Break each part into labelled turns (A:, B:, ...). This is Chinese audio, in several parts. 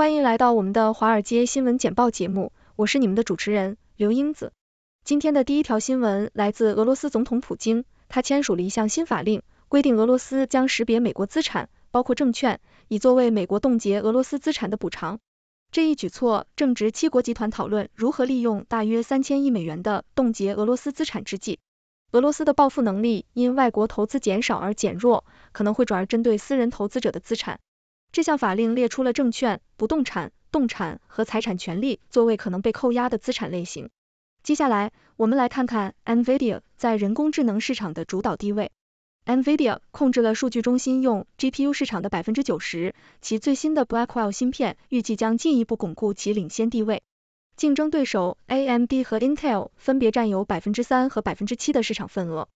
A: 欢迎来到我们的华尔街新闻简报节目，我是你们的主持人刘英子。今天的第一条新闻来自俄罗斯总统普京，他签署了一项新法令，规定俄罗斯将识别美国资产，包括证券，以作为美国冻结俄罗斯资产的补偿。这一举措正值七国集团讨论如何利用大约三千亿美元的冻结俄罗斯资产之际。俄罗斯的报复能力因外国投资减少而减弱，可能会转而针对私人投资者的资产。这项法令列出了证券、不动产、动产和财产权利作为可能被扣押的资产类型。接下来，我们来看看 NVIDIA 在人工智能市场的主导地位。NVIDIA 控制了数据中心用 GPU 市场的百分之九十，其最新的 Blackwell 芯片预计将进一步巩固其领先地位。竞争对手 AMD 和 Intel 分别占有百分之三和百分之七的市场份额。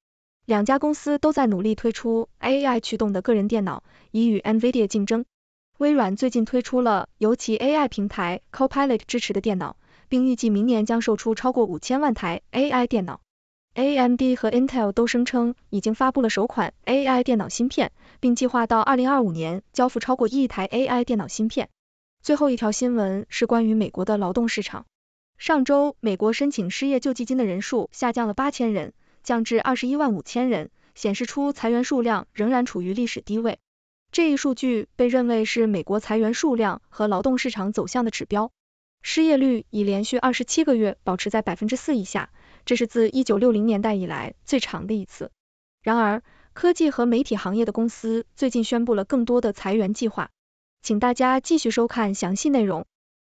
A: 两家公司都在努力推出 AI 驱动的个人电脑，以与 NVIDIA 竞争。微软最近推出了由其 AI 平台 Copilot 支持的电脑，并预计明年将售出超过五千万台 AI 电脑。AMD 和 Intel 都声称已经发布了首款 AI 电脑芯片，并计划到2025年交付超过一亿台 AI 电脑芯片。最后一条新闻是关于美国的劳动市场。上周，美国申请失业救济金的人数下降了八千人，降至二十一万五千人，显示出裁员数量仍然处于历史低位。这一数据被认为是美国裁员数量和劳动市场走向的指标。失业率已连续二十七个月保持在百分之四以下，这是自一九六零年代以来最长的一次。然而，科技和媒体行业的公司最近宣布了更多的裁员计划。请大家继续收看详细内容。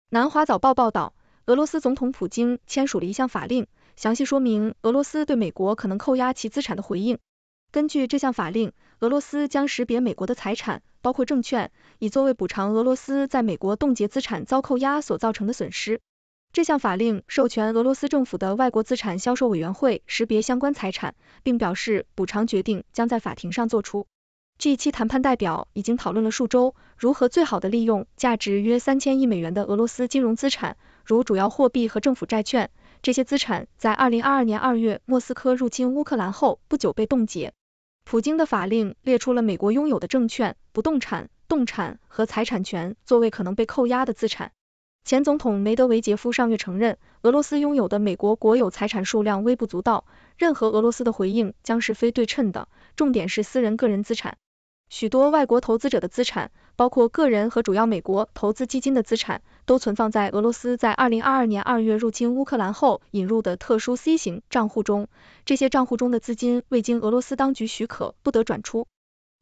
A: 南华早报报道，俄罗斯总统普京签署了一项法令，详细说明俄罗斯对美国可能扣押其资产的回应。根据这项法令，俄罗斯将识别美国的财产，包括证券，以作为补偿俄罗斯在美国冻结资产遭扣押所造成的损失。这项法令授权俄罗斯政府的外国资产销售委员会识别相关财产，并表示补偿决定将在法庭上作出。这一期谈判代表已经讨论了数周，如何最好的利用价值约三千亿美元的俄罗斯金融资产，如主要货币和政府债券。这些资产在二零二二年二月莫斯科入侵乌克兰后不久被冻结。普京的法令列出了美国拥有的证券、不动产、动产和财产权作为可能被扣押的资产。前总统梅德韦杰夫上月承认，俄罗斯拥有的美国国有财产数量微不足道，任何俄罗斯的回应将是非对称的。重点是私人个人资产，许多外国投资者的资产。包括个人和主要美国投资基金的资产，都存放在俄罗斯在2022年2月入侵乌克兰后引入的特殊 C 型账户中。这些账户中的资金未经俄罗斯当局许可，不得转出。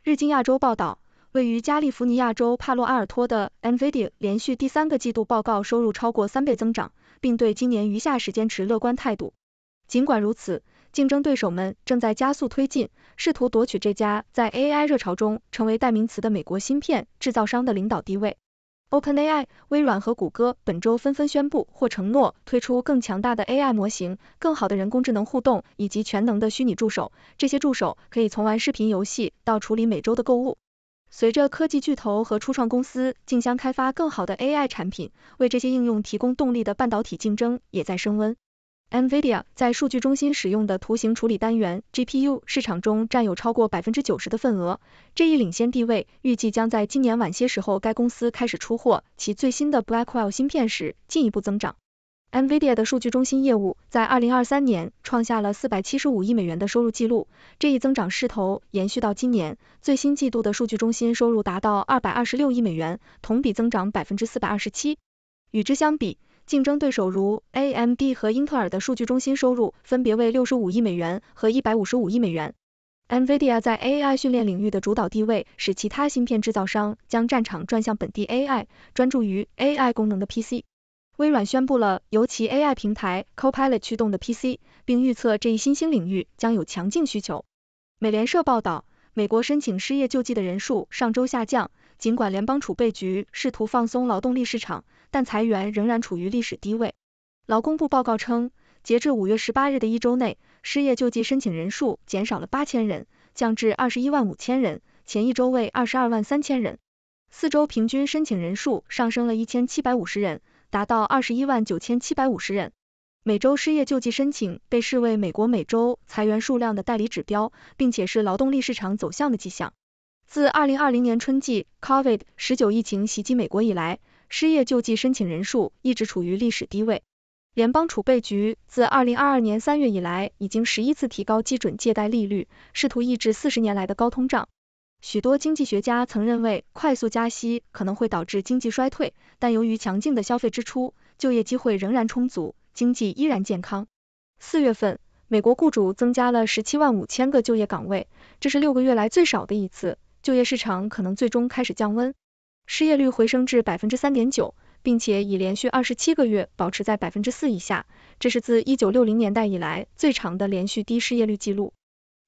A: 日经亚洲报道，位于加利福尼亚州帕洛阿尔托的 NVIDIA 连续第三个季度报告收入超过三倍增长，并对今年余下时间持乐观态度。尽管如此，竞争对手们正在加速推进，试图夺取这家在 AI 热潮中成为代名词的美国芯片制造商的领导地位。OpenAI、微软和谷歌本周纷纷宣布或承诺推出更强大的 AI 模型、更好的人工智能互动以及全能的虚拟助手。这些助手可以从玩视频游戏到处理每周的购物。随着科技巨头和初创公司竞相开发更好的 AI 产品，为这些应用提供动力的半导体竞争也在升温。NVIDIA 在数据中心使用的图形处理单元 GPU 市场中占有超过百分之九十的份额，这一领先地位预计将在今年晚些时候该公司开始出货其最新的 Blackwell 芯片时进一步增长。NVIDIA 的数据中心业务在二零二三年创下了四百七十五亿美元的收入记录，这一增长势头延续到今年，最新季度的数据中心收入达到二百二十六亿美元，同比增长百分之四百二十七。与之相比，竞争对手如 AMD 和英特尔的数据中心收入分别为六十五亿美元和一百五十五亿美元。NVIDIA 在 AI 训练领域的主导地位使其他芯片制造商将战场转向本地 AI，专注于 AI 功能的 PC。微软宣布了由其 AI 平台 Copilot 驱动的 PC，并预测这一新兴领域将有强劲需求。美联社报道，美国申请失业救济的人数上周下降，尽管联邦储备局试图放松劳动力市场。但裁员仍然处于历史低位。劳工部报告称，截至五月十八日的一周内，失业救济申请人数减少了八千人，降至二十一万五千人，前一周为二十二万三千人。四周平均申请人数上升了一千七百五十人，达到二十一万九千七百五十人。每周失业救济申请被视为美国每周裁员数量的代理指标，并且是劳动力市场走向的迹象。自二零二零年春季 COVID 十九疫情袭击美国以来。失业救济申请人数一直处于历史低位。联邦储备局自2022年3月以来，已经十一次提高基准借贷利率，试图抑制四十年来的高通胀。许多经济学家曾认为，快速加息可能会导致经济衰退，但由于强劲的消费支出，就业机会仍然充足，经济依然健康。四月份，美国雇主增加了17万5000个就业岗位，这是六个月来最少的一次。就业市场可能最终开始降温。失业率回升至百分之三点九，并且已连续二十七个月保持在百分之四以下，这是自一九六零年代以来最长的连续低失业率记录。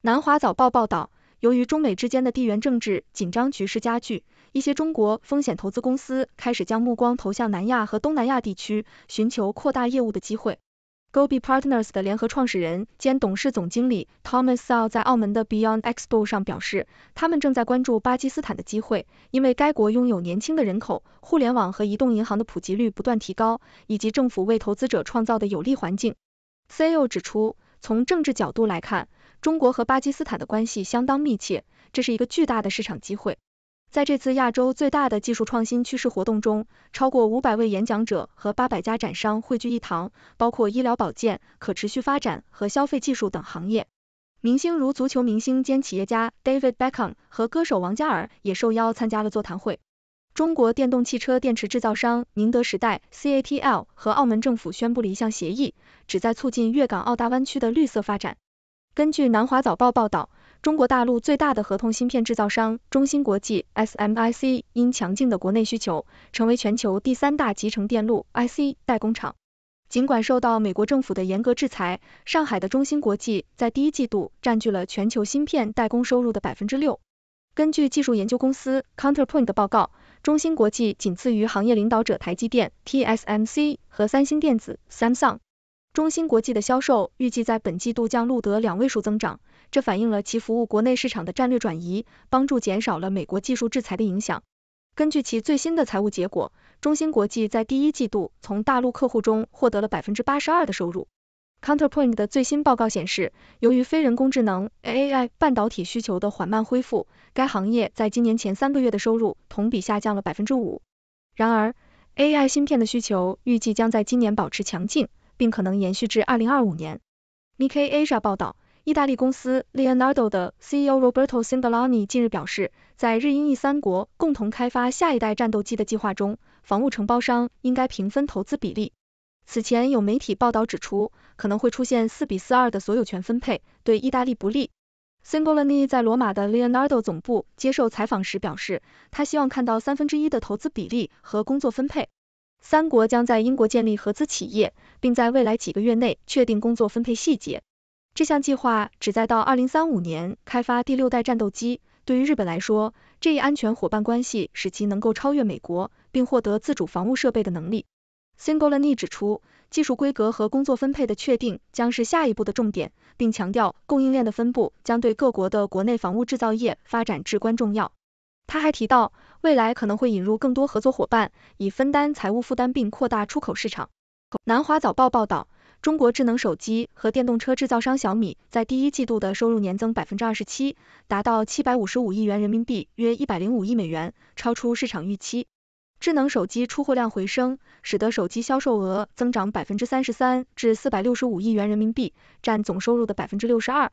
A: 南华早报报道，由于中美之间的地缘政治紧张局势加剧，一些中国风险投资公司开始将目光投向南亚和东南亚地区，寻求扩大业务的机会。Gobi Partners 的联合创始人兼董事总经理 Thomas s a l 在澳门的 Beyond Expo 上表示，他们正在关注巴基斯坦的机会，因为该国拥有年轻的人口、互联网和移动银行的普及率不断提高，以及政府为投资者创造的有利环境。s a o 指出，从政治角度来看，中国和巴基斯坦的关系相当密切，这是一个巨大的市场机会。在这次亚洲最大的技术创新趋势活动中，超过五百位演讲者和八百家展商汇聚一堂，包括医疗保健、可持续发展和消费技术等行业。明星如足球明星兼企业家 David Beckham 和歌手王嘉尔也受邀参加了座谈会。中国电动汽车电池制造商宁德时代 （CATL） 和澳门政府宣布了一项协议，旨在促进粤港澳大湾区的绿色发展。根据南华早报报道。中国大陆最大的合同芯片制造商中芯国际 （SMIC） 因强劲的国内需求，成为全球第三大集成电路 （IC） 代工厂。尽管受到美国政府的严格制裁，上海的中芯国际在第一季度占据了全球芯片代工收入的百分之六。根据技术研究公司 Counterpoint 的报告，中芯国际仅次于行业领导者台积电 （TSMC） 和三星电子 （Samsung）。中芯国际的销售预计在本季度将录得两位数增长。这反映了其服务国内市场的战略转移，帮助减少了美国技术制裁的影响。根据其最新的财务结果，中芯国际在第一季度从大陆客户中获得了百分之八十二的收入。Counterpoint 的最新报告显示，由于非人工智能 AI 半导体需求的缓慢恢复，该行业在今年前三个月的收入同比下降了百分之五。然而，AI 芯片的需求预计将在今年保持强劲，并可能延续至二零二五年。Micah Asia 报道。意大利公司 Leonardo 的 CEO Roberto Sindolani 近日表示，在日、英、意三国共同开发下一代战斗机的计划中，防务承包商应该平分投资比例。此前有媒体报道指出，可能会出现四比四二的所有权分配，对意大利不利。s i n g o l a n i 在罗马的 Leonardo 总部接受采访时表示，他希望看到三分之一的投资比例和工作分配。三国将在英国建立合资企业，并在未来几个月内确定工作分配细节。这项计划旨在到二零三五年开发第六代战斗机。对于日本来说，这一安全伙伴关系使其能够超越美国，并获得自主防务设备的能力。s i n g h l a a n i 指出，技术规格和工作分配的确定将是下一步的重点，并强调供应链的分布将对各国的国内防务制造业发展至关重要。他还提到，未来可能会引入更多合作伙伴，以分担财务负担并扩大出口市场。南华早报报道。中国智能手机和电动车制造商小米在第一季度的收入年增百分之二十七，达到七百五十五亿元人民币，约一百零五亿美元，超出市场预期。智能手机出货量回升，使得手机销售额增长百分之三十三，至四百六十五亿元人民币，占总收入的百分之六十二。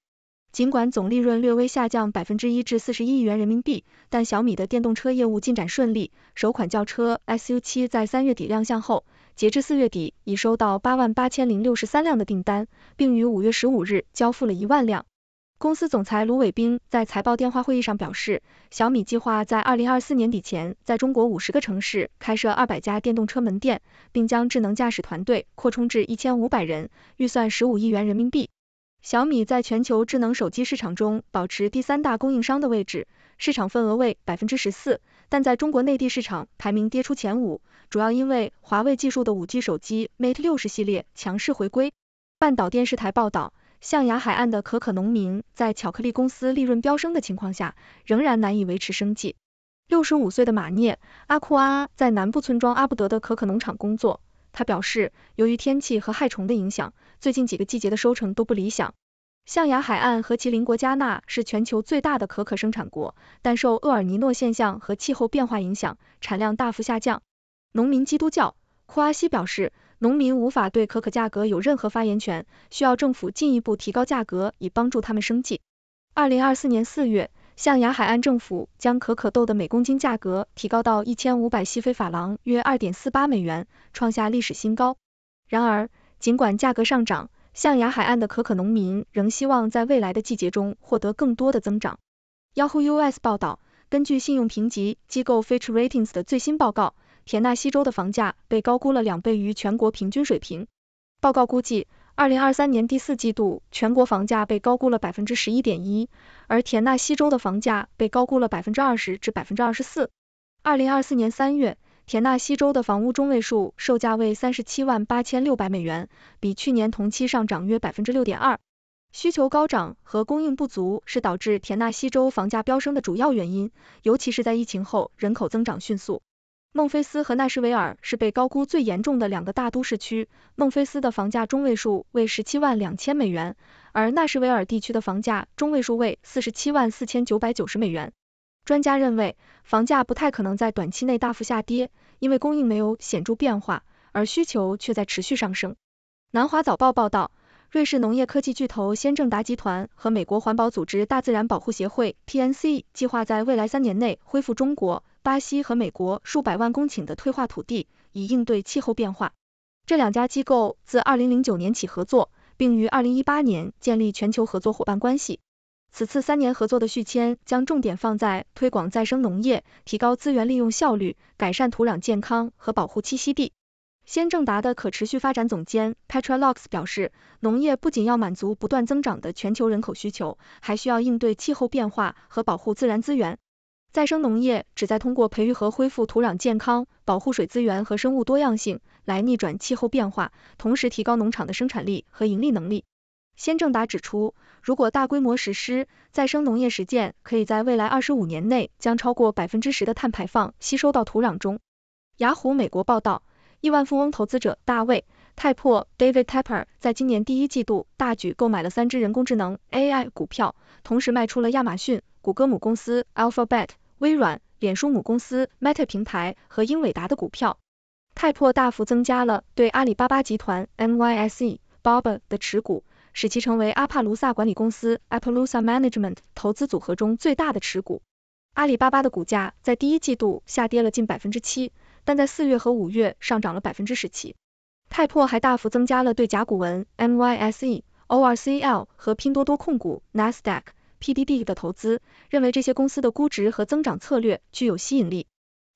A: 尽管总利润略微下降百分之一至四十一亿元人民币，但小米的电动车业务进展顺利，首款轿车 S U 七在三月底亮相后。截至四月底，已收到八万八千零六十三辆的订单，并于五月十五日交付了一万辆。公司总裁卢伟冰在财报电话会议上表示，小米计划在二零二四年底前在中国五十个城市开设二百家电动车门店，并将智能驾驶团队扩充至一千五百人，预算十五亿元人民币。小米在全球智能手机市场中保持第三大供应商的位置，市场份额为百分之十四。但在中国内地市场排名跌出前五，主要因为华为技术的 5G 手机 Mate 六十系列强势回归。半岛电视台报道，象牙海岸的可可农民在巧克力公司利润飙升的情况下，仍然难以维持生计。六十五岁的马涅·阿库阿在南部村庄阿布德的可可农场工作，他表示，由于天气和害虫的影响，最近几个季节的收成都不理想。象牙海岸和其邻国加纳是全球最大的可可生产国，但受厄尔尼诺现象和气候变化影响，产量大幅下降。农民基督教库阿西表示，农民无法对可可价格有任何发言权，需要政府进一步提高价格以帮助他们生计。二零二四年四月，象牙海岸政府将可可豆的每公斤价格提高到一千五百西非法郎，约二点四八美元，创下历史新高。然而，尽管价格上涨，象牙海岸的可可农民仍希望在未来的季节中获得更多的增长。Yahoo US 报道，根据信用评级机构 Fitch Ratings 的最新报告，田纳西州的房价被高估了两倍于全国平均水平。报告估计，二零二三年第四季度全国房价被高估了百分之十一点一，而田纳西州的房价被高估了百分之二十至百分之二十四。二零二四年三月。田纳西州的房屋中位数售价为三十七万八千六百美元，比去年同期上涨约百分之六点二。需求高涨和供应不足是导致田纳西州房价飙升的主要原因，尤其是在疫情后人口增长迅速。孟菲斯和纳什维尔是被高估最严重的两个大都市区。孟菲斯的房价中位数为十七万两千美元，而纳什维尔地区的房价中位数为四十七万四千九百九十美元。专家认为，房价不太可能在短期内大幅下跌，因为供应没有显著变化，而需求却在持续上升。南华早报报道，瑞士农业科技巨头先正达集团和美国环保组织大自然保护协会 （PNC） 计划在未来三年内恢复中国、巴西和美国数百万公顷的退化土地，以应对气候变化。这两家机构自2009年起合作，并于2018年建立全球合作伙伴关系。此次三年合作的续签将重点放在推广再生农业，提高资源利用效率，改善土壤健康和保护栖息地。先正达的可持续发展总监 Petra l o x 表示，农业不仅要满足不断增长的全球人口需求，还需要应对气候变化和保护自然资源。再生农业旨在通过培育和恢复土壤健康、保护水资源和生物多样性，来逆转气候变化，同时提高农场的生产力和盈利能力。先正达指出，如果大规模实施再生农业实践，可以在未来二十五年内将超过百分之十的碳排放吸收到土壤中。雅虎美国报道，亿万富翁投资者大卫泰珀 David Tepper 在今年第一季度大举购买了三只人工智能 AI 股票，同时卖出了亚马逊、谷歌母公司 Alphabet、微软、脸书母公司 Meta 平台和英伟达的股票。泰珀大幅增加了对阿里巴巴集团 MYSE b a b 的持股。使其成为阿帕卢萨管理公司 Apalusa Management 投资组合中最大的持股。阿里巴巴的股价在第一季度下跌了近百分之七，但在四月和五月上涨了百分之十七。泰珀还大幅增加了对甲骨文、MYSE、ORCL 和拼多多控股 Nasdaq、PDD 的投资，认为这些公司的估值和增长策略具有吸引力。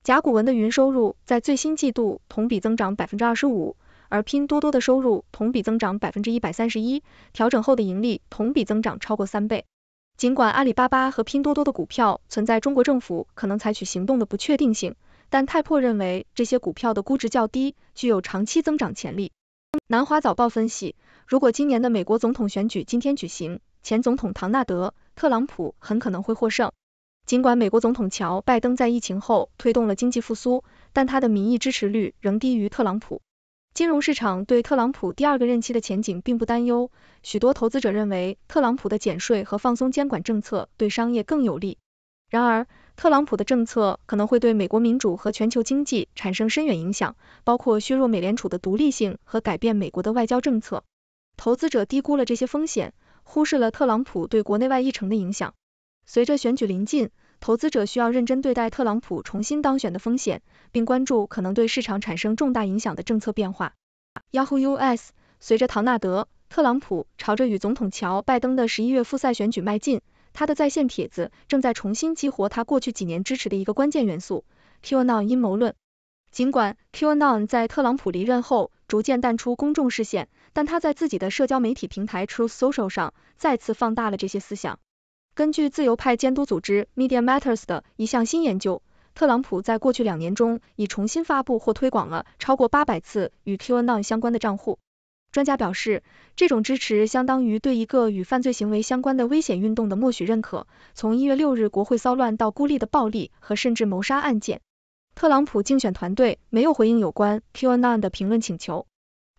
A: 甲骨文的云收入在最新季度同比增长百分之二十五。而拼多多的收入同比增长百分之一百三十一，调整后的盈利同比增长超过三倍。尽管阿里巴巴和拼多多的股票存在中国政府可能采取行动的不确定性，但泰珀认为这些股票的估值较低，具有长期增长潜力。南华早报分析，如果今年的美国总统选举今天举行，前总统唐纳德·特朗普很可能会获胜。尽管美国总统乔·拜登在疫情后推动了经济复苏，但他的民意支持率仍低于特朗普。金融市场对特朗普第二个任期的前景并不担忧，许多投资者认为特朗普的减税和放松监管政策对商业更有利。然而，特朗普的政策可能会对美国民主和全球经济产生深远影响，包括削弱美联储的独立性和改变美国的外交政策。投资者低估了这些风险，忽视了特朗普对国内外议程的影响。随着选举临近，投资者需要认真对待特朗普重新当选的风险，并关注可能对市场产生重大影响的政策变化。Yahoo US 随着唐纳德·特朗普朝着与总统乔·拜登的十一月复赛选举迈进，他的在线帖子正在重新激活他过去几年支持的一个关键元素 ——QAnon 阴谋论。尽管 QAnon 在特朗普离任后逐渐淡出公众视线，但他在自己的社交媒体平台 Truth Social 上再次放大了这些思想。根据自由派监督组织 Media Matters 的一项新研究，特朗普在过去两年中已重新发布或推广了超过800次与 QAnon 相关的账户。专家表示，这种支持相当于对一个与犯罪行为相关的危险运动的默许认可，从一月六日国会骚乱到孤立的暴力和甚至谋杀案件。特朗普竞选团队没有回应有关 QAnon 的评论请求。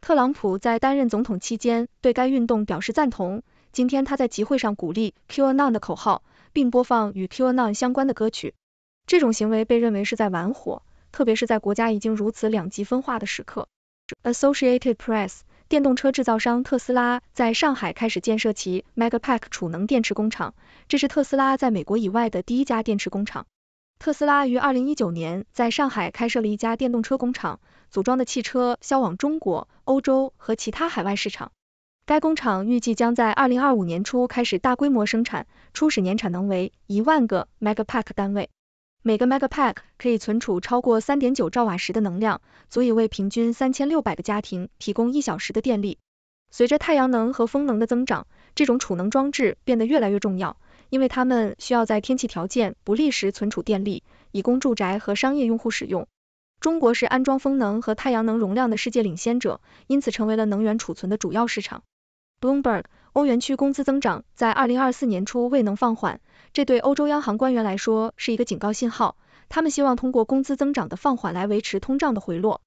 A: 特朗普在担任总统期间对该运动表示赞同。今天他在集会上鼓励 QAnon 的口号，并播放与 QAnon 相关的歌曲。这种行为被认为是在玩火，特别是在国家已经如此两极分化的时刻。Associated Press 电动车制造商特斯拉在上海开始建设其 Megapack 储能电池工厂，这是特斯拉在美国以外的第一家电池工厂。特斯拉于2019年在上海开设了一家电动车工厂，组装的汽车销往中国、欧洲和其他海外市场。该工厂预计将在二零二五年初开始大规模生产，初始年产能为一万个 megapack 单位。每个 megapack 可以存储超过三点九兆瓦时的能量，足以为平均三千六百个家庭提供一小时的电力。随着太阳能和风能的增长，这种储能装置变得越来越重要，因为它们需要在天气条件不利时存储电力，以供住宅和商业用户使用。中国是安装风能和太阳能容量的世界领先者，因此成为了能源储存的主要市场。Bloomberg：欧元区工资增长在二零二四年初未能放缓，这对欧洲央行官员来说是一个警告信号。他们希望通过工资增长的放缓来维持通胀的回落。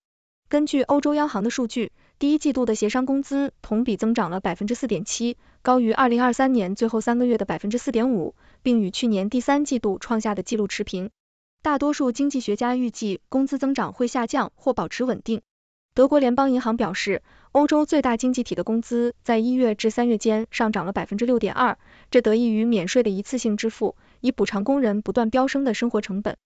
A: 根据欧洲央行的数据，第一季度的协商工资同比增长了百分之四点七，高于二零二三年最后三个月的百分之四点五，并与去年第三季度创下的纪录持平。大多数经济学家预计工资增长会下降或保持稳定。德国联邦银行表示，欧洲最大经济体的工资在一月至三月间上涨了百分之六点二，这得益于免税的一次性支付，以补偿工人不断飙升的生活成本。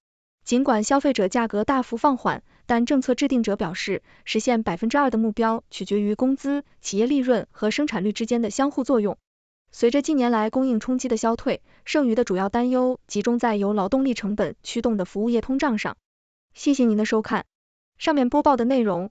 A: 尽管消费者价格大幅放缓，但政策制定者表示，实现百分之二的目标取决于工资、企业利润和生产率之间的相互作用。随着近年来供应冲击的消退，剩余的主要担忧集中在由劳动力成本驱动的服务业通胀上。谢谢您的收看，上面播报的内容。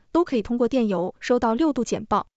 A: 都可以通过电邮收到六度简报。